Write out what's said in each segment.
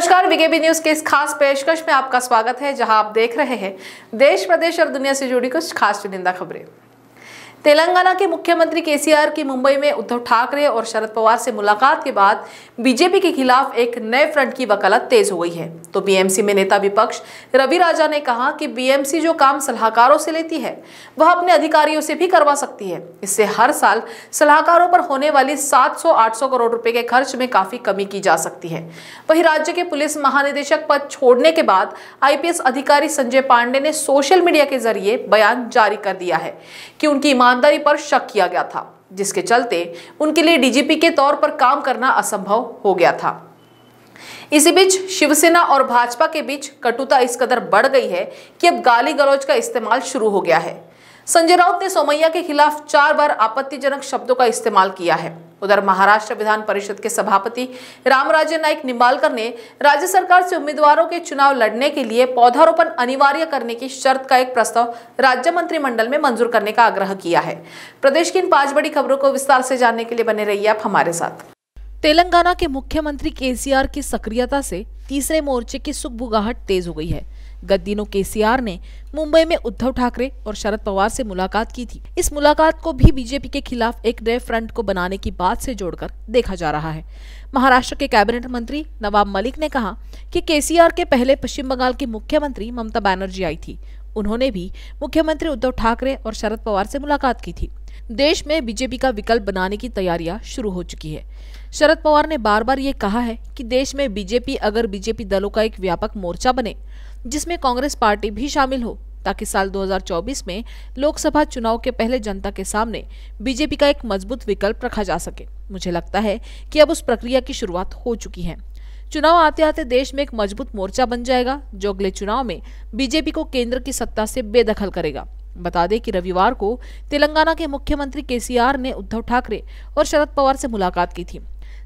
नमस्कार BKB news के इस खास पेशकश में आपका स्वागत है जहां आप देख रहे हैं देश प्रदेश और दुनिया से जुड़ी कुछ खास चुनिंदा खबरें तेलंगाना के मुख्यमंत्री केसीआर की मुंबई में उद्धव ठाकरे और शरद पवार से मुलाकात के बाद बीजेपी के खिलाफ एक नए फ्रंट की वकालत तेज हो गई है तो बीएमसी में नेता विपक्ष रवि राजा ने कहा कि बीएमसी जो काम सलाहकारों से लेती है वह अपने अधिकारियों से भी करवा सकती है इससे हर साल सलाहकारों पर होने वाली सात सौ करोड़ रुपए के खर्च में काफी कमी की जा सकती है वही राज्य के पुलिस महानिदेशक पद छोड़ने के बाद आईपीएस अधिकारी संजय पांडे ने सोशल मीडिया के जरिए बयान जारी कर दिया है कि उनकी ईमानदारी पर शक किया गया था जिसके चलते उनके लिए डीजीपी के तौर पर काम करना असंभव हो गया था इसी बीच शिवसेना और भाजपा के बीच कटुता इस कदर बढ़ गई है कि अब गाली गलौज का इस्तेमाल शुरू हो गया है संजय राउत ने सोमैया के खिलाफ चार बार आपत्तिजनक शब्दों का इस्तेमाल किया है उधर महाराष्ट्र विधान परिषद के सभापति रामराजे नाइक निम्बालकर ने राज्य सरकार से उम्मीदवारों के चुनाव लड़ने के लिए पौधारोपण अनिवार्य करने की शर्त का एक प्रस्ताव राज्य मंत्रिमंडल में मंजूर करने का आग्रह किया है प्रदेश की इन पांच बड़ी खबरों को विस्तार से जानने के लिए बने रही आप हमारे साथ तेलंगाना के मुख्यमंत्री केसीआर की सक्रियता से तीसरे मोर्चे की सुखबुगाहट तेज हो गई है गत दिनों के ने मुंबई में उद्धव ठाकरे और शरद पवार से मुलाकात की थी इस मुलाकात को भी बीजेपी के खिलाफ एक नए फ्रंट को बनाने की बात से जोड़कर देखा जा रहा है महाराष्ट्र के कैबिनेट मंत्री नवाब मलिक ने कहा कि केसीआर के पहले पश्चिम बंगाल की मुख्यमंत्री ममता बैनर्जी आई थी उन्होंने भी मुख्यमंत्री उद्धव ठाकरे और शरद पवार से मुलाकात की थी देश में बीजेपी का विकल्प बनाने की तैयारियां शुरू हो चुकी है शरद पवार ने बार बार ये कहा है कि देश में बीजेपी अगर बीजेपी दलों का एक व्यापक मोर्चा बने जिसमें कांग्रेस पार्टी भी शामिल हो ताकि साल 2024 में लोकसभा चुनाव के पहले जनता के सामने बीजेपी का एक मजबूत विकल्प रखा जा सके मुझे लगता है कि अब उस प्रक्रिया की शुरुआत हो चुकी है चुनाव आते आते देश में एक मजबूत मोर्चा बन जाएगा जो अगले चुनाव में बीजेपी को केंद्र की सत्ता से बेदखल करेगा बता दें कि रविवार को तेलंगाना के मुख्यमंत्री केसीआर ने उद्धव ठाकरे और शरद पवार से मुलाकात की थी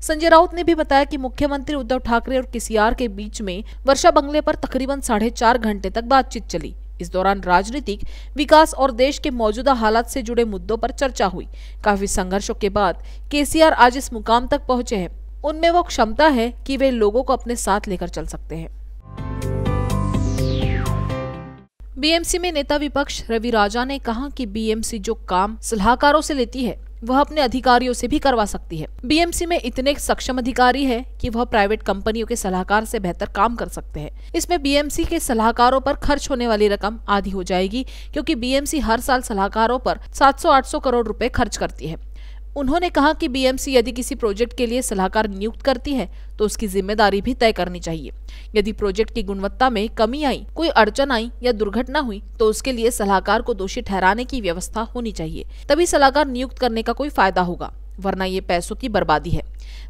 संजय राउत ने भी बताया कि मुख्यमंत्री उद्धव ठाकरे और किसीआर के बीच में वर्षा बंगले पर तकरीबन साढ़े चार घंटे तक बातचीत चली इस दौरान राजनीतिक विकास और देश के मौजूदा हालात से जुड़े मुद्दों पर चर्चा हुई काफी संघर्षों के बाद केसीआर आज इस मुकाम तक पहुंचे हैं उनमें वो क्षमता है कि वे लोगों को अपने साथ लेकर चल सकते हैं बीएमसी में नेता विपक्ष रवि राजा ने कहा कि बीएमसी जो काम सलाहकारों से लेती है वह अपने अधिकारियों से भी करवा सकती है बीएमसी में इतने सक्षम अधिकारी है कि वह प्राइवेट कंपनियों के सलाहकार से बेहतर काम कर सकते हैं इसमें बीएमसी के सलाहकारों पर खर्च होने वाली रकम आधी हो जाएगी क्योंकि बीएमसी हर साल सलाहकारों पर 700-800 करोड़ रुपए खर्च करती है उन्होंने कहा कि बीएमसी यदि किसी प्रोजेक्ट के लिए सलाहकार नियुक्त करती है तो उसकी जिम्मेदारी भी तय करनी चाहिए यदि प्रोजेक्ट की गुणवत्ता में कमी आई कोई अड़चन आई या दुर्घटना हुई तो उसके लिए सलाहकार को दोषी ठहराने की व्यवस्था होनी चाहिए तभी सलाहकार नियुक्त करने का कोई फायदा होगा वरना ये पैसों की बर्बादी है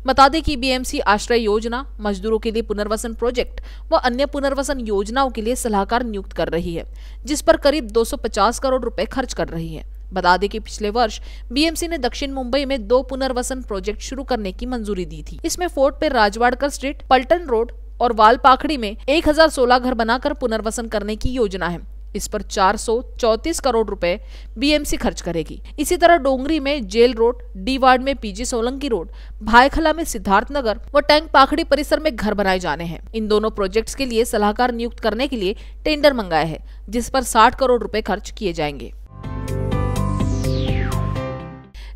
बता दें कि बीएमसी आश्रय योजना मजदूरों के लिए पुनर्वसन प्रोजेक्ट व अन्य पुनर्वसन योजनाओं के लिए सलाहकार नियुक्त कर रही है जिस पर करीब 250 करोड़ रुपए खर्च कर रही है बता दें कि पिछले वर्ष बीएमसी ने दक्षिण मुंबई में दो पुनर्वसन प्रोजेक्ट शुरू करने की मंजूरी दी थी इसमें फोर्ट पे राजवाड़कर स्ट्रीट पल्टन रोड और वाल पाखड़ी में 1016 घर बनाकर पुनर्वसन करने की योजना है इस पर चार करोड़ रुपए बीएमसी खर्च करेगी इसी तरह डोंगरी में जेल रोड डी वार्ड में पीजी सोलंकी रोड भाईखला में सिद्धार्थ नगर व टैंक पाखड़ी परिसर में घर बनाए जाने हैं इन दोनों प्रोजेक्ट्स के लिए सलाहकार नियुक्त करने के लिए टेंडर मंगाया है जिस पर 60 करोड़ रुपए खर्च किए जाएंगे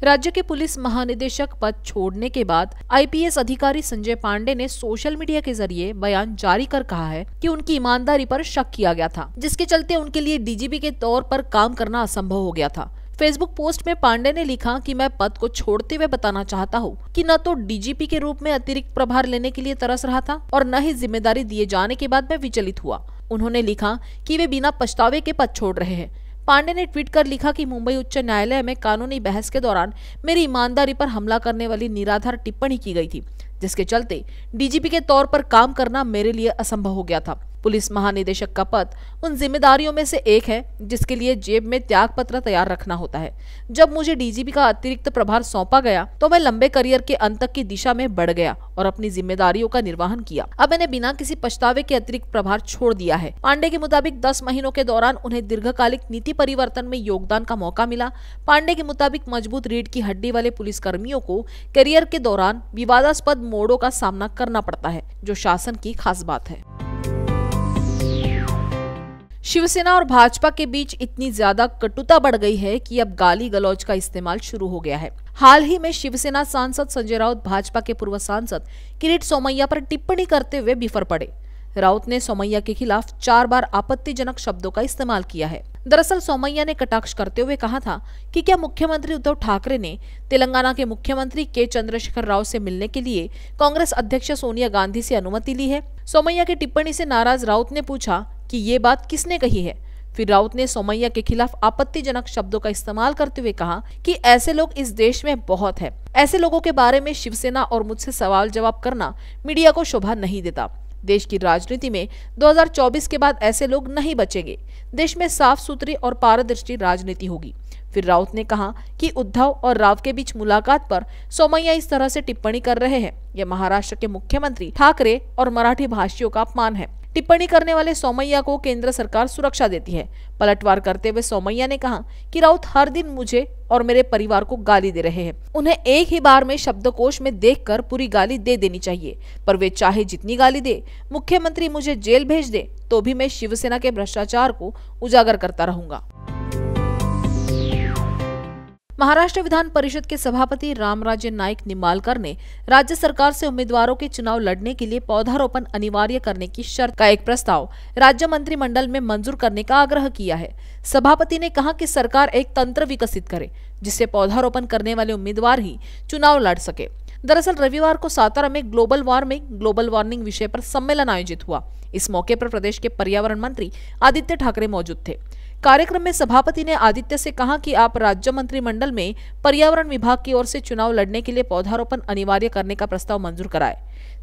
राज्य के पुलिस महानिदेशक पद छोड़ने के बाद आईपीएस अधिकारी संजय पांडे ने सोशल मीडिया के जरिए बयान जारी कर कहा है कि उनकी ईमानदारी पर शक किया गया था जिसके चलते उनके लिए डीजीपी के तौर पर काम करना असंभव हो गया था फेसबुक पोस्ट में पांडे ने लिखा कि मैं पद को छोड़ते हुए बताना चाहता हूँ कि न तो डीजीपी के रूप में अतिरिक्त प्रभार लेने के लिए तरस रहा था और न ही जिम्मेदारी दिए जाने के बाद मैं विचलित हुआ उन्होंने लिखा कि वे बिना पछतावे के पद छोड़ रहे हैं पांडे ने ट्वीट कर लिखा कि मुंबई उच्च न्यायालय में कानूनी बहस के दौरान मेरी ईमानदारी पर हमला करने वाली निराधार टिप्पणी की गई थी जिसके चलते डीजीपी के तौर पर काम करना मेरे लिए असंभव हो गया था पुलिस महानिदेशक का पद उन जिम्मेदारियों में से एक है जिसके लिए जेब में त्याग पत्र तैयार रखना होता है जब मुझे डीजीपी का अतिरिक्त प्रभार सौंपा गया तो मैं लंबे करियर के अंत तक की दिशा में बढ़ गया और अपनी जिम्मेदारियों का निर्वहन किया अब मैंने बिना किसी पछतावे के अतिरिक्त प्रभार छोड़ दिया है पांडे के मुताबिक दस महीनों के दौरान उन्हें दीर्घकालिक नीति परिवर्तन में योगदान का मौका मिला पांडे के मुताबिक मजबूत रीढ़ की हड्डी वाले पुलिस कर्मियों को करियर के दौरान विवादास्पद मोड़ों का सामना करना पड़ता है जो शासन की खास बात है शिवसेना और भाजपा के बीच इतनी ज्यादा कटुता बढ़ गई है कि अब गाली गलौज का इस्तेमाल शुरू हो गया है हाल ही में शिवसेना सांसद संजय राउत भाजपा के पूर्व सांसद किरीट सोमैया पर टिप्पणी करते हुए बिफर पड़े राउत ने सोमैया के खिलाफ चार बार आपत्तिजनक शब्दों का इस्तेमाल किया है दरअसल सोमैया ने कटाक्ष करते हुए कहा था कि क्या मुख्यमंत्री उद्धव ठाकरे ने तेलंगाना के मुख्यमंत्री के चंद्रशेखर राव से मिलने के लिए कांग्रेस अध्यक्ष सोनिया गांधी से अनुमति ली है सोमैया की टिप्पणी से नाराज राउत ने पूछा कि ये बात किसने कही है फिर राउत ने सोमैया के खिलाफ आपत्तिजनक शब्दों का इस्तेमाल करते हुए कहा कि ऐसे लोग इस देश में बहुत है ऐसे लोगों के बारे में शिवसेना और मुझसे सवाल जवाब करना मीडिया को शोभा नहीं देता देश की राजनीति में 2024 के बाद ऐसे लोग नहीं बचेंगे देश में साफ सुथरी और पारदर्शी राजनीति होगी फिर राउत ने कहा कि उद्धव और राव के बीच मुलाकात पर सोमैया इस तरह से टिप्पणी कर रहे हैं यह महाराष्ट्र के मुख्यमंत्री ठाकरे और मराठी भाषियों का अपमान है टिप्पणी करने वाले सोमैया को केंद्र सरकार सुरक्षा देती है पलटवार करते हुए सोमैया ने कहा कि राउत हर दिन मुझे और मेरे परिवार को गाली दे रहे हैं उन्हें एक ही बार में शब्दकोश में देखकर पूरी गाली दे देनी चाहिए पर वे चाहे जितनी गाली दे मुख्यमंत्री मुझे जेल भेज दे तो भी मैं शिवसेना के भ्रष्टाचार को उजागर करता रहूंगा महाराष्ट्र विधान परिषद के सभापति राज्य नाइक निमालकर ने राज्य सरकार से उम्मीदवारों के चुनाव लड़ने के लिए पौधारोपण अनिवार्य करने की शर्त का एक प्रस्ताव राज्य मंत्रिमंडल में मंजूर करने का आग्रह किया है सभापति ने कहा कि सरकार एक तंत्र विकसित करे जिससे पौधारोपण करने वाले उम्मीदवार ही चुनाव लड़ सके दरअसल रविवार को सातारा में ग्लोबल वार्मिंग ग्लोबल वार्निंग विषय पर सम्मेलन आयोजित हुआ इस मौके पर प्रदेश के पर्यावरण मंत्री आदित्य ठाकरे मौजूद थे कार्यक्रम में सभापति ने आदित्य से कहा कि आप राज्य मंत्रिमंडल में पर्यावरण विभाग की ओर से चुनाव लड़ने के लिए पौधारोपण अनिवार्य करने का प्रस्ताव मंजूर कराए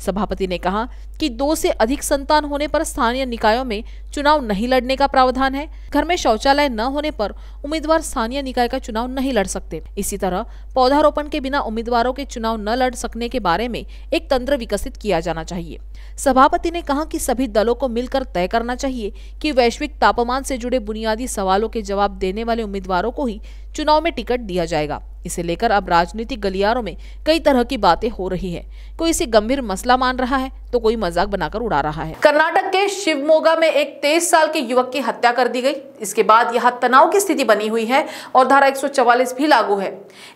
सभापति ने कहा कि दो से अधिक संतान होने पर स्थानीय निकायों में चुनाव नहीं लड़ने का प्रावधान है घर में शौचालय न होने पर उम्मीदवार स्थानीय निकाय का चुनाव नहीं लड़ सकते इसी तरह पौधारोपण के बिना उम्मीदवारों के चुनाव न लड़ सकने के बारे में एक तंत्र विकसित किया जाना चाहिए सभापति ने कहा की सभी दलों को मिलकर तय करना चाहिए की वैश्विक तापमान से जुड़े बुनियादी सवालों के जवाब देने वाले उम्मीदवारों को ही चुनाव में टिकट दिया जाएगा इसे लेकर अब राजनीतिक गलियारों में कई तरह की बातें हो रही है कोई इसे गंभीर मसला मान रहा है तो कोई मजाक बनाकर उड़ा रहा है कर्नाटक के शिवमोगा में एक तेईस साल के युवक की हत्या कर दी गई इसके बाद यहाँ तनाव की स्थिति बनी हुई है और धारा एक भी लागू है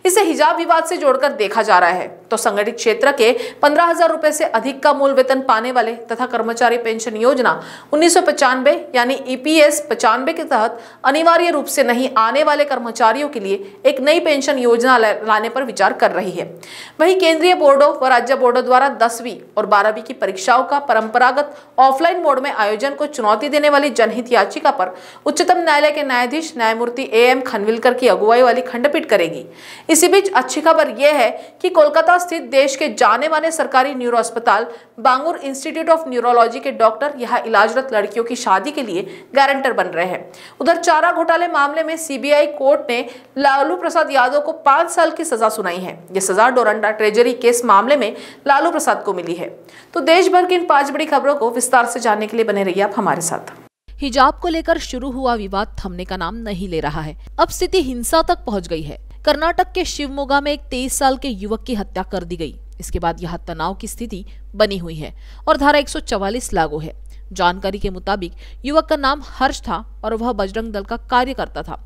इसे हिजाब विवाद से जोड़कर देखा जा रहा है तो संगठित क्षेत्र के पंद्रह हजार रूपए से अधिक का मूल वेतन पाने वाले तथा कर्मचारी पेंशन योजना उन्नीस यानी ईपीएस e पचानवे के तहत अनिवार्य रूप से नहीं आने वाले कर्मचारियों के लिए एक नई पेंशन योजना योजना लाने पर विचार कर रही है वही केंद्रीय बोर्डो व राज्य बोर्डो द्वारा दसवीं और बारहवीं की परीक्षाओं का परंपरागत ऑफलाइन मोड में आयोजन को चुनौती देने वाली जनहित याचिका पर उच्चतम न्यायालय के न्यायाधीश न्यायमूर्ति ए एम खनविलकर की अगुवाई वाली खंडपीठ करेगी इसी बीच अच्छी खबर यह है कि कोलकाता स्थित देश के जाने माने सरकारी न्यूरो अस्पताल बांगुर इंस्टीट्यूट ऑफ न्यूरोलॉजी के डॉक्टर यहाँ इलाजरत लड़कियों की शादी के लिए गारंटर बन रहे हैं उधर चारा घोटाले मामले में सीबीआई कोर्ट ने लालू प्रसाद यादव को पांच साल की सजा सुनाई है ये सजा डोरंडा ट्रेजरी केस मामले में लालू प्रसाद को मिली है तो देश भर की इन पांच बड़ी खबरों को विस्तार से जानने के लिए बने रहिए आप हमारे साथ हिजाब को लेकर शुरू हुआ विवाद थमने का नाम नहीं ले रहा है अब स्थिति हिंसा तक पहुँच गयी है कर्नाटक के शिवमोगा में एक तेईस साल के युवक की हत्या कर दी गयी इसके बाद यह तनाव की स्थिति बनी हुई है और धारा 144 लागू है जानकारी के मुताबिक युवक का नाम हर्ष था और वह बजरंग दल का कार्यकर्ता था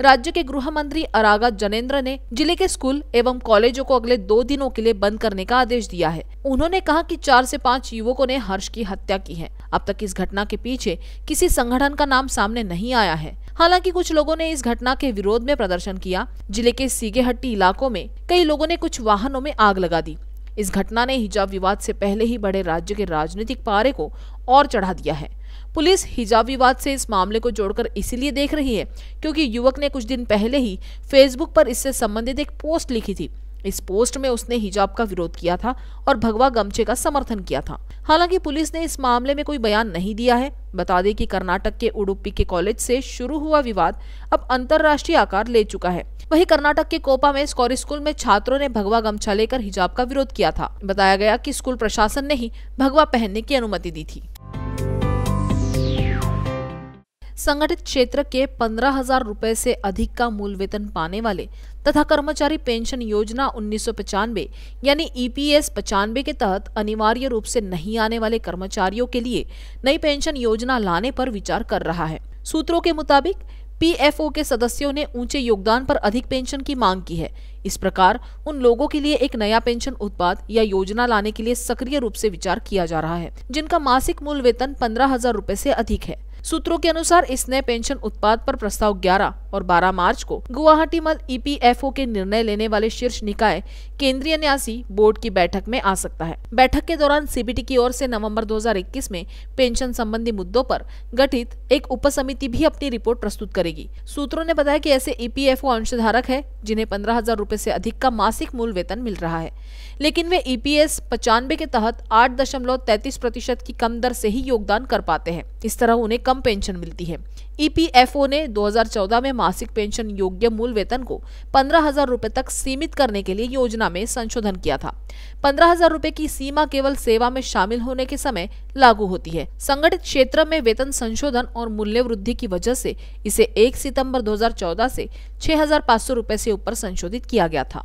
राज्य के गृह मंत्री अरागत जनेन्द्र ने जिले के स्कूल एवं कॉलेजों को अगले दो दिनों के लिए बंद करने का आदेश दिया है उन्होंने कहा कि चार से पांच युवकों ने हर्ष की हत्या की है अब तक इस घटना के पीछे किसी संगठन का नाम सामने नहीं आया है हालांकि कुछ लोगों ने इस घटना के विरोध में प्रदर्शन किया जिले के सीगेहट्टी इलाकों में कई लोगों ने कुछ वाहनों में आग लगा दी इस घटना ने हिजाब विवाद से पहले ही बड़े राज्य के राजनीतिक पारे को और चढ़ा दिया है पुलिस हिजाब विवाद से इस मामले को जोड़कर इसीलिए देख रही है क्योंकि युवक ने कुछ दिन पहले ही फेसबुक पर इससे संबंधित एक पोस्ट लिखी थी इस पोस्ट में उसने हिजाब का विरोध किया था और भगवा गमछे का समर्थन किया था हालांकि पुलिस ने इस मामले में कोई बयान नहीं दिया है बता दें कि कर्नाटक के उडुपी के कॉलेज से शुरू हुआ विवाद अब अंतर्राष्ट्रीय आकार ले चुका है वहीं कर्नाटक के कोपा में स्कोर स्कूल में छात्रों ने भगवा गमछा लेकर हिजाब का विरोध किया था बताया गया की स्कूल प्रशासन ने ही भगवा पहनने की अनुमति दी थी संगठित क्षेत्र के पंद्रह हजार रूपए से अधिक का मूल वेतन पाने वाले तथा कर्मचारी पेंशन योजना उन्नीस यानी ईपीएस e पचानवे के तहत अनिवार्य रूप से नहीं आने वाले कर्मचारियों के लिए नई पेंशन योजना लाने पर विचार कर रहा है सूत्रों के मुताबिक पीएफओ के सदस्यों ने ऊंचे योगदान पर अधिक पेंशन की मांग की है इस प्रकार उन लोगों के लिए एक नया पेंशन उत्पाद या योजना लाने के लिए सक्रिय रूप से विचार किया जा रहा है जिनका मासिक मूल वेतन पंद्रह हजार रूपए ऐसी अधिक है सूत्रों के अनुसार इस नए पेंशन उत्पाद पर प्रस्ताव 11 और 12 मार्च को गुवाहाटी मल ईपीएफओ e के निर्णय लेने वाले शीर्ष निकाय केंद्रीय न्यासी बोर्ड की बैठक में आ सकता है बैठक के दौरान सीबीटी की ओर से नवंबर 2021 में पेंशन संबंधी मुद्दों पर गठित एक उपसमिति भी अपनी रिपोर्ट प्रस्तुत करेगी सूत्रों ने बताया की ऐसे ईपीएफओ e अंशधारक है जिन्हें पंद्रह हजार रूपए ऐसी अधिक का मासिक मूल वेतन मिल रहा है लेकिन वे ई e पी के तहत आठ प्रतिशत की कम दर ऐसी ही योगदान कर पाते हैं इस तरह उन्हें कम पेंशन मिलती है ईपीएफओ e ने 2014 में मासिक पेंशन योग्य मूल वेतन को पंद्रह हजार रूपए तक सीमित करने के लिए योजना में संशोधन किया था पंद्रह हजार रूपए की सीमा केवल सेवा में शामिल होने के समय लागू होती है संगठित क्षेत्र में वेतन संशोधन और मूल्य वृद्धि की वजह से इसे 1 सितंबर 2014 से छह हजार से ऊपर संशोधित किया गया था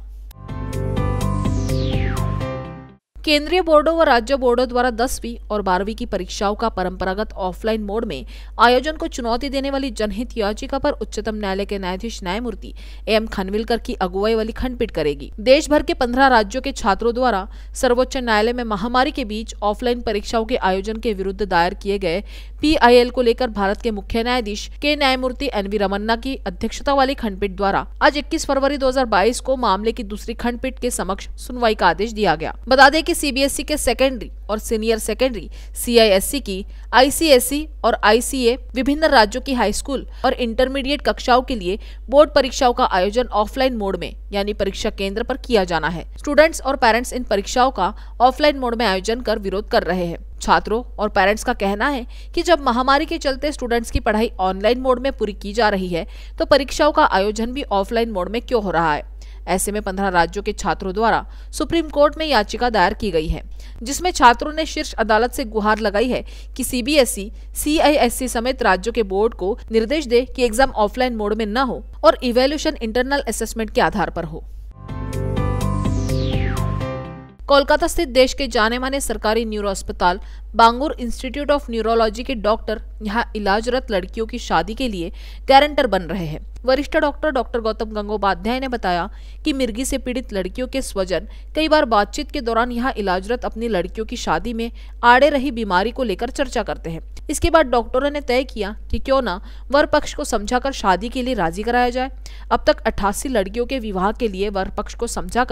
केंद्रीय बोर्डों व राज्य बोर्डों द्वारा दसवीं और बारहवीं की परीक्षाओं का परंपरागत ऑफलाइन मोड में आयोजन को चुनौती देने वाली जनहित याचिका पर उच्चतम न्यायालय के न्यायाधीश न्यायमूर्ति एम खनविलकर की अगुवाई वाली खंडपीठ करेगी देश भर के पंद्रह राज्यों के छात्रों द्वारा सर्वोच्च न्यायालय में महामारी के बीच ऑफलाइन परीक्षाओं के आयोजन के विरुद्ध दायर किए गए पी को लेकर भारत के मुख्य न्यायाधीश के न्यायमूर्ति एन वी रमन्ना की अध्यक्षता वाली खंडपीठ द्वारा आज इक्कीस फरवरी 2022 को मामले की दूसरी खंडपीठ के समक्ष सुनवाई का आदेश दिया गया बता दें कि सीबीएसई के सेकेंडरी e और सीनियर सेकेंडरी सीआईएससी की आईसीएसई e और आईसीए विभिन्न राज्यों की हाईस्कूल और इंटरमीडिएट कक्षाओं के लिए बोर्ड परीक्षाओं का आयोजन ऑफलाइन मोड में यानी परीक्षा केंद्र पर किया जाना है स्टूडेंट्स और पेरेंट्स इन परीक्षाओं का ऑफलाइन मोड में आयोजन कर विरोध कर रहे हैं छात्रों और पेरेंट्स का कहना है कि जब महामारी के चलते स्टूडेंट्स की पढ़ाई ऑनलाइन मोड में पूरी की जा रही है तो परीक्षाओं का आयोजन भी ऑफलाइन मोड में क्यों हो रहा है ऐसे में पंद्रह राज्यों के छात्रों द्वारा सुप्रीम कोर्ट में याचिका दायर की गई है जिसमें छात्रों ने शीर्ष अदालत से गुहार लगाई है कि सीबीएसई सीआईएससी समेत राज्यों के बोर्ड को निर्देश दे कि एग्जाम ऑफलाइन मोड में न हो और इवेल्यूशन इंटरनल असेसमेंट के आधार पर हो कोलकाता स्थित देश के जाने माने सरकारी न्यूरो अस्पताल बांगुर इंस्टीट्यूट ऑफ न्यूरोलॉजी के डॉक्टर यहाँ इलाजरत लड़कियों की शादी के लिए गारंटर बन रहे हैं वरिष्ठ डॉक्टर डॉक्टर गौतम गंगोपाध्याय ने बताया कि मिर्गी से पीड़ित लड़कियों के स्वजन कई बार बातचीत के दौरान यहाँ इलाजरत अपनी लड़कियों की शादी में आड़े रही बीमारी को लेकर चर्चा करते हैं इसके बाद डॉक्टरों ने तय किया कि क्यों ना वर पक्ष को समझा शादी के लिए राजी कराया जाए अब तक अठासी लड़कियों के विवाह के लिए वर पक्ष को समझा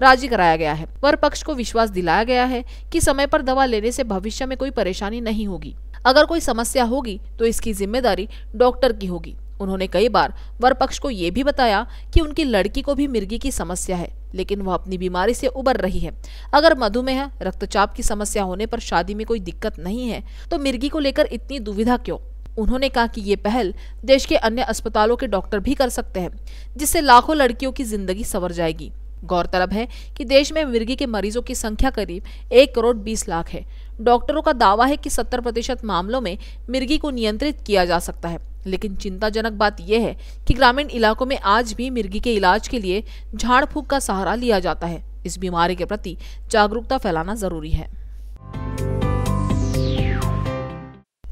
राजी कराया गया है वर पक्ष को विश्वास दिलाया गया है की समय पर दवा लेने से भविष्य में कोई परेशानी नहीं होगी अगर कोई समस्या होगी तो इसकी जिम्मेदारी डॉक्टर की होगी उन्होंने कई बार वर पक्ष को यह भी बताया कि उनकी लड़की को भी मिर्गी की समस्या है लेकिन वह अपनी बीमारी से उबर रही है अगर मधुमेह रक्तचाप की समस्या होने पर शादी में कोई दिक्कत नहीं है तो मिर्गी को लेकर इतनी दुविधा क्यों उन्होंने कहा कि ये पहल देश के अन्य अस्पतालों के डॉक्टर भी कर सकते हैं जिससे लाखों लड़कियों की जिंदगी सवर जाएगी गौरतलब है कि देश में मिर्गी के मरीजों की संख्या करीब एक करोड़ बीस लाख है डॉक्टरों का दावा है कि 70 प्रतिशत मामलों में मिर्गी को नियंत्रित किया जा सकता है लेकिन चिंताजनक बात यह है कि ग्रामीण इलाकों में आज भी मिर्गी के इलाज के लिए झाड़ फूक का सहारा लिया जाता है इस बीमारी के प्रति जागरूकता फैलाना जरूरी है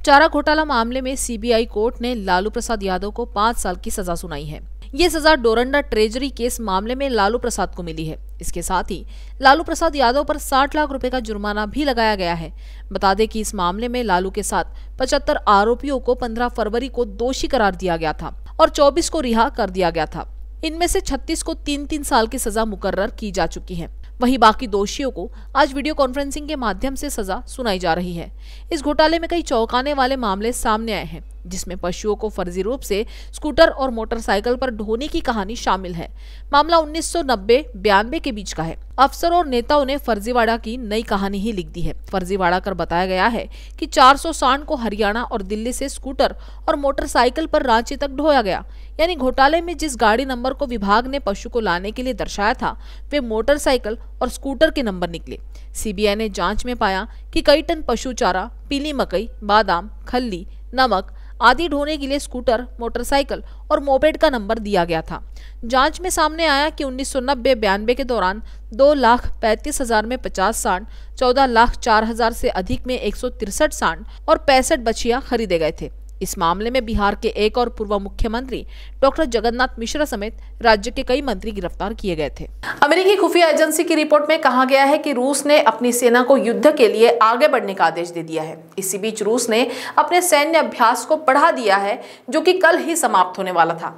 चारा घोटाला मामले में सीबीआई कोर्ट ने लालू प्रसाद यादव को पांच साल की सजा सुनाई है ये सजा डोरंडा ट्रेजरी केस मामले में लालू प्रसाद को मिली है इसके साथ ही लालू प्रसाद यादव पर 60 लाख रुपए का जुर्माना भी लगाया गया है बता दें कि इस मामले में लालू के साथ 75 आरोपियों को 15 फरवरी को दोषी करार दिया गया था और 24 को रिहा कर दिया गया था इनमें से 36 को तीन तीन साल की सजा मुकर्र की जा चुकी है वहीं बाकी दोषियों को आज वीडियो कॉन्फ्रेंसिंग के माध्यम से सजा सुनाई जा रही है इस घोटाले में कई चौंकाने वाले मामले सामने आए हैं जिसमें पशुओं को फर्जी रूप से स्कूटर और मोटरसाइकिल पर ढोने की कहानी शामिल है मामला 1990 बयानबे के बीच का है अफसर और नेताओं ने फर्जीवाड़ा की नई कहानी ही लिख दी है फर्जीवाड़ा कर बताया गया है कि 400 सांड को हरियाणा और दिल्ली से स्कूटर और मोटरसाइकिल पर रांची तक ढोया गया यानी घोटाले में जिस गाड़ी नंबर को विभाग ने पशु को लाने के लिए दर्शाया था वे मोटरसाइकिल और स्कूटर के नंबर निकले सीबीआई ने जांच में पाया कि कई टन पशु चारा पीली मकई बादाम खल्ली नमक आदि ढोने के लिए स्कूटर मोटरसाइकिल और मोपेड का नंबर दिया गया था जांच में सामने आया कि उन्नीस सौ नब्बे बयानबे के दौरान दो लाख पैंतीस हजार में पचास सांड चौदह लाख चार हजार से अधिक में एक सौ तिरसठ सांड और पैंसठ बछिया खरीदे गए थे इस मामले में बिहार के एक और पूर्व मुख्यमंत्री डॉक्टर जगन्नाथ मिश्रा समेत राज्य के कई मंत्री गिरफ्तार किए गए थे अमेरिकी खुफिया एजेंसी की रिपोर्ट में कहा गया है कि रूस ने अपनी सेना को युद्ध के लिए आगे बढ़ने का आदेश दे दिया है इसी बीच रूस ने अपने सैन्य अभ्यास को बढ़ा दिया है जो की कल ही समाप्त होने वाला था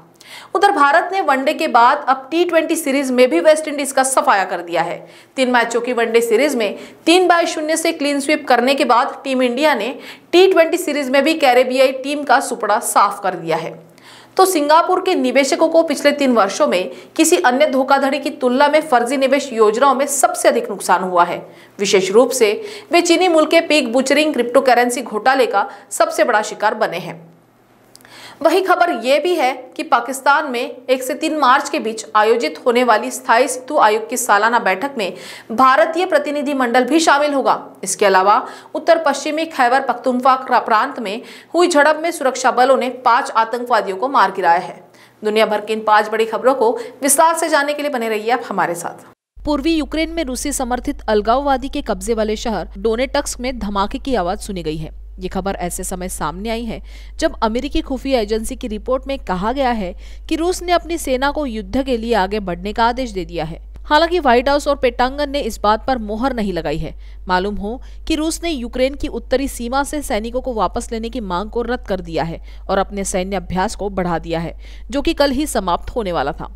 उधर भारत ने वनडे के बाद अब टी ट्वेंटी सीरीज में भी वेस्टइंडीज का सफाया कर दिया है तीन मैचों की वनडे सीरीज में तीन बाय शून्य से क्लीन स्वीप करने के बाद टीम इंडिया ने टी ट्वेंटी सीरीज में भी कैरेबियाई टीम का सुपड़ा साफ कर दिया है तो सिंगापुर के निवेशकों को पिछले तीन वर्षों में किसी अन्य धोखाधड़ी की तुलना में फर्जी निवेश योजनाओं में सबसे अधिक नुकसान हुआ है विशेष रूप से वे चीनी मुल्क के पीक बुचरिंग क्रिप्टो करेंसी घोटाले का सबसे बड़ा शिकार बने हैं वही खबर ये भी है कि पाकिस्तान में एक से तीन मार्च के बीच आयोजित होने वाली स्थायी सेतु आयोग की सालाना बैठक में भारतीय प्रतिनिधिमंडल भी शामिल होगा इसके अलावा उत्तर पश्चिमी खैबर पख्तूनख्वा प्रांत में हुई झड़प में सुरक्षा बलों ने पांच आतंकवादियों को मार गिराया है दुनिया भर की इन पांच बड़ी खबरों को विस्तार से जानने के लिए बने रहिए आप हमारे साथ पूर्वी यूक्रेन में रूसी समर्थित अलगाववादी के कब्जे वाले शहर डोनेटक्स में धमाके की आवाज सुनी गई है ये खबर ऐसे समय सामने आई है जब अमेरिकी खुफिया एजेंसी की रिपोर्ट में कहा गया है कि रूस ने अपनी सेना को युद्ध के लिए आगे बढ़ने का आदेश दे दिया है हालांकि व्हाइट हाउस और पेटांगन ने इस बात पर मोहर नहीं लगाई है मालूम हो कि रूस ने यूक्रेन की उत्तरी सीमा से सैनिकों को वापस लेने की मांग को रद्द कर दिया है और अपने सैन्य अभ्यास को बढ़ा दिया है जो कि कल ही समाप्त होने वाला था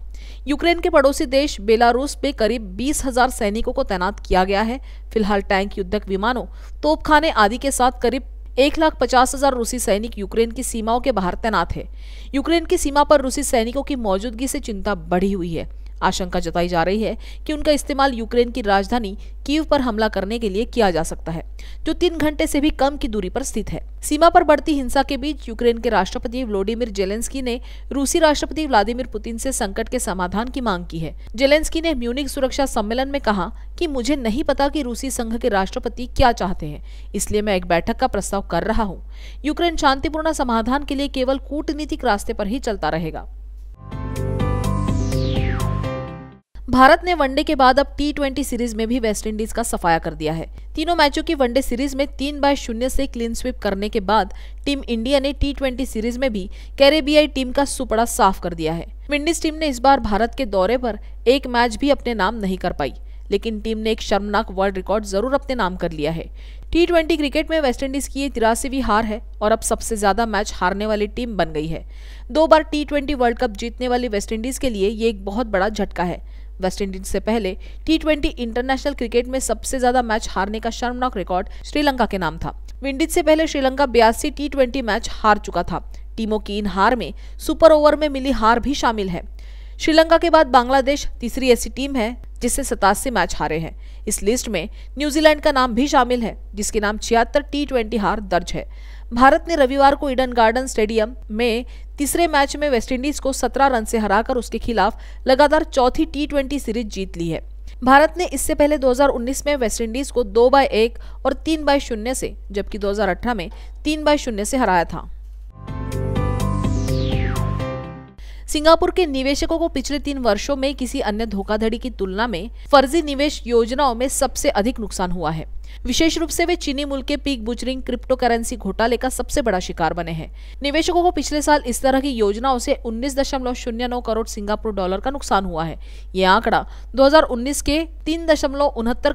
यूक्रेन के पड़ोसी देश बेलारूस में करीब बीस हजार सैनिकों को तैनात किया गया है फिलहाल टैंक युद्धक विमानों तोपखाने आदि के साथ करीब एक लाख पचास हजार रूसी सैनिक यूक्रेन की सीमाओं के बाहर तैनात है यूक्रेन की सीमा पर रूसी सैनिकों की मौजूदगी से चिंता बढ़ी हुई है आशंका जताई जा रही है कि उनका इस्तेमाल यूक्रेन की राजधानी कीव पर हमला करने के लिए किया जा सकता है जो तीन घंटे से भी कम की दूरी पर स्थित है सीमा पर बढ़ती हिंसा के बीच यूक्रेन के राष्ट्रपति व्लोडिमिर जेलेंस्की ने रूसी राष्ट्रपति व्लादिमिर पुतिन से संकट के समाधान की मांग की है जेलेंस्की ने म्यूनिक सुरक्षा सम्मेलन में कहा कि मुझे नहीं पता कि रूसी संघ के राष्ट्रपति क्या चाहते हैं इसलिए मैं एक बैठक का प्रस्ताव कर रहा हूँ यूक्रेन शांतिपूर्ण समाधान के लिए केवल कूटनीतिक रास्ते पर ही चलता रहेगा भारत ने वनडे के बाद अब टी सीरीज में भी वेस्टइंडीज का सफाया कर दिया है तीनों मैचों की वनडे सीरीज में तीन बाय शून्य से क्लीन स्वीप करने के बाद टीम इंडिया ने टी सीरीज में भी कैरेबियाई टीम का सुपड़ा साफ कर दिया है विंडीज टीम ने इस बार भारत के दौरे पर एक मैच भी अपने नाम नहीं कर पाई लेकिन टीम ने एक शर्मनाक वर्ल्ड रिकॉर्ड जरूर अपने नाम कर लिया है टी ट्वेंटी क्रिकेट में वेस्टइंडीज की ये हार है और अब सबसे ज्यादा मैच हारने वाली टीम बन गई है दो बार टी ट्वेंटी वर्ल्ड कप जीतने वाली वेस्टइंडीज के लिए ये एक बहुत बड़ा झटका है वेस्टइंडीज से पहले टी इंटरनेशनल क्रिकेट में सबसे ज्यादा मैच हारने का शर्मनाक रिकॉर्ड श्रीलंका के नाम था विंडीज से पहले श्रीलंका बयासी टी मैच हार चुका था टीमों की इन हार में सुपर ओवर में मिली हार भी शामिल है श्रीलंका के बाद बांग्लादेश तीसरी ऐसी टीम है जिससे सतासी मैच हारे हैं इस लिस्ट में न्यूजीलैंड का नाम भी शामिल है जिसके नाम छिहत्तर टी ट्वेंटी हार दर्ज है भारत ने रविवार को ईडन गार्डन स्टेडियम में तीसरे मैच में वेस्टइंडीज को 17 रन से हराकर उसके खिलाफ लगातार चौथी टी ट्वेंटी सीरीज जीत ली है भारत ने इससे पहले 2019 में वेस्टइंडीज को दो बाय एक और तीन बाय शून्य से जबकि 2018 में तीन बाय शून्य से हराया था सिंगापुर के निवेशकों को पिछले तीन वर्षों में किसी अन्य धोखाधड़ी की तुलना में फर्जी निवेश योजनाओं में सबसे अधिक नुकसान हुआ है विशेष रूप से वे चीनी मूल के पीक बुचरिंग क्रिप्टो करेंसी घोटाले का सबसे बड़ा शिकार बने हैं निवेशकों को पिछले साल इस तरह की योजनाओं से उन्नीस करोड़ सिंगापुर डॉलर का नुकसान हुआ है ये आंकड़ा 2019 के तीन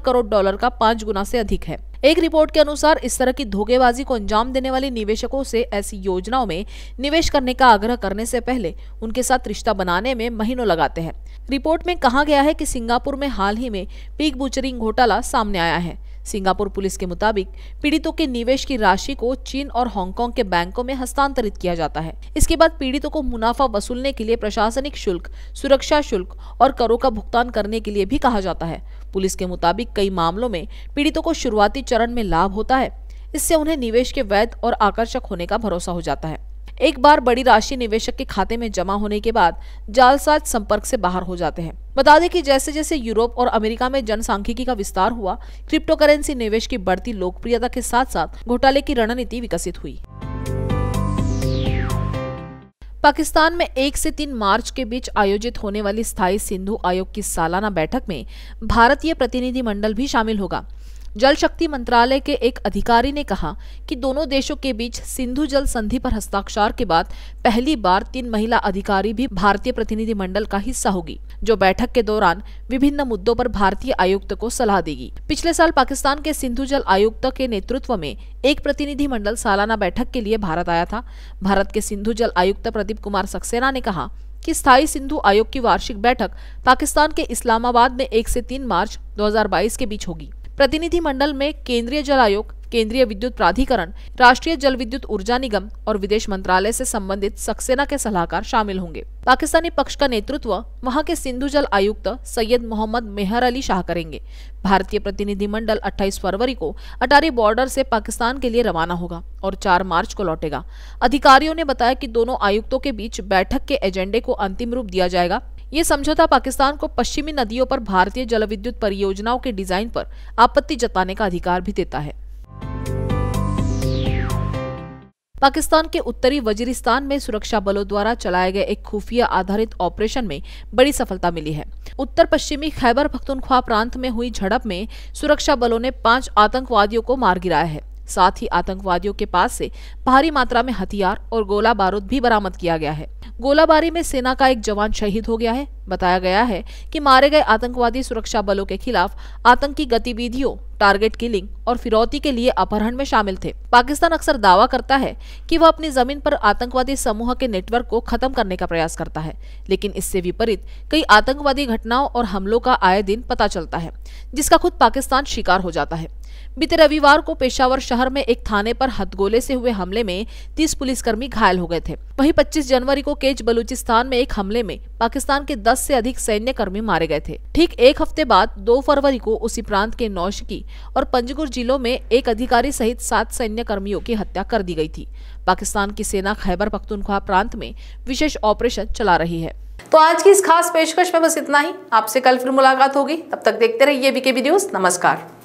करोड़ डॉलर का पांच गुना से अधिक है एक रिपोर्ट के अनुसार इस तरह की धोखेबाजी को अंजाम देने वाले निवेशकों से ऐसी योजनाओं में निवेश करने का आग्रह करने से पहले उनके साथ रिश्ता बनाने में महीनों लगाते हैं रिपोर्ट में कहा गया है कि सिंगापुर में हाल ही में पीक बुचरिंग घोटाला सामने आया है सिंगापुर पुलिस के मुताबिक पीड़ितों के निवेश की राशि को चीन और हांगकांग के बैंकों में हस्तांतरित किया जाता है इसके बाद पीड़ितों को मुनाफा वसूलने के लिए प्रशासनिक शुल्क सुरक्षा शुल्क और करों का भुगतान करने के लिए भी कहा जाता है पुलिस के मुताबिक कई मामलों में पीड़ितों को शुरुआती चरण में लाभ होता है इससे उन्हें निवेश के वैध और आकर्षक होने का भरोसा हो जाता है एक बार बड़ी राशि निवेशक के खाते में जमा होने के बाद जालसाज संपर्क से बाहर हो जाते हैं बता दें कि जैसे जैसे यूरोप और अमेरिका में जनसांख्यिकी का विस्तार हुआ क्रिप्टो करेंसी निवेश की बढ़ती लोकप्रियता के साथ साथ घोटाले की रणनीति विकसित हुई पाकिस्तान में एक से तीन मार्च के बीच आयोजित होने वाली स्थायी सिंधु आयोग की सालाना बैठक में भारतीय प्रतिनिधिमंडल भी शामिल होगा जल शक्ति मंत्रालय के एक अधिकारी ने कहा कि दोनों देशों के बीच सिंधु जल संधि पर हस्ताक्षर के बाद पहली बार तीन महिला अधिकारी भी भारतीय प्रतिनिधिमंडल का हिस्सा होगी जो बैठक के दौरान विभिन्न मुद्दों पर भारतीय आयुक्त को सलाह देगी पिछले साल पाकिस्तान के सिंधु जल आयुक्त के नेतृत्व में एक प्रतिनिधिमंडल सालाना बैठक के लिए भारत आया था भारत के सिंधु जल आयुक्त प्रदीप कुमार सक्सेना ने कहा कि स्थायी सिंधु आयोग की वार्षिक बैठक पाकिस्तान के इस्लामाबाद में एक से तीन मार्च 2022 के बीच होगी प्रतिनिधिमंडल में केंद्रीय जल आयोग केंद्रीय विद्युत प्राधिकरण राष्ट्रीय जल विद्युत ऊर्जा निगम और विदेश मंत्रालय से संबंधित सक्सेना के सलाहकार शामिल होंगे पाकिस्तानी पक्ष का नेतृत्व वहां के सिंधु जल आयुक्त सैयद मोहम्मद मेहर अली शाह करेंगे भारतीय प्रतिनिधिमंडल 28 फरवरी को अटारी बॉर्डर से पाकिस्तान के लिए रवाना होगा और 4 मार्च को लौटेगा अधिकारियों ने बताया कि दोनों आयुक्तों के बीच बैठक के एजेंडे को अंतिम रूप दिया जाएगा ये समझौता पाकिस्तान को पश्चिमी नदियों पर भारतीय जल विद्युत परियोजनाओं के डिजाइन पर आपत्ति जताने का अधिकार भी देता है पाकिस्तान के उत्तरी वजीरिस्तान में सुरक्षा बलों द्वारा चलाए गए एक खुफिया आधारित ऑपरेशन में बड़ी सफलता मिली है उत्तर पश्चिमी खैबर पख्तूनख्वा प्रांत में हुई झड़प में सुरक्षा बलों ने पांच आतंकवादियों को मार गिराया है साथ ही आतंकवादियों के पास से भारी मात्रा में हथियार और गोला बारूद भी बरामद किया गया है गोलाबारी में सेना का एक जवान शहीद हो गया है बताया गया है कि मारे गए आतंकवादी सुरक्षा बलों के खिलाफ आतंकी गतिविधियों टारगेट किलिंग और फिरौती के लिए अपहरण में शामिल थे पाकिस्तान अक्सर दावा करता है कि वह अपनी जमीन पर आतंकवादी समूह के नेटवर्क को खत्म करने का प्रयास करता है लेकिन इससे विपरीत कई आतंकवादी घटनाओं और हमलों का आए दिन पता चलता है जिसका खुद पाकिस्तान शिकार हो जाता है बीते रविवार को पेशावर शहर में एक थाने पर हथगोले से हुए हमले में 30 पुलिसकर्मी घायल हो गए थे वहीं 25 जनवरी को केज बलूचिस्तान में एक हमले में पाकिस्तान के 10 से अधिक सैन्य कर्मी मारे गए थे ठीक एक हफ्ते बाद 2 फरवरी को उसी प्रांत के नौशकी और पंजगुर जिलों में एक अधिकारी सहित सात सैन्य कर्मियों की हत्या कर दी गयी थी पाकिस्तान की सेना खैबर पख्तूनख्वा प्रांत में विशेष ऑपरेशन चला रही है तो आज की इस खास पेशकश में बस इतना ही आपसे कल फिर मुलाकात होगी तब तक देखते रहिए बीकेबी न्यूज नमस्कार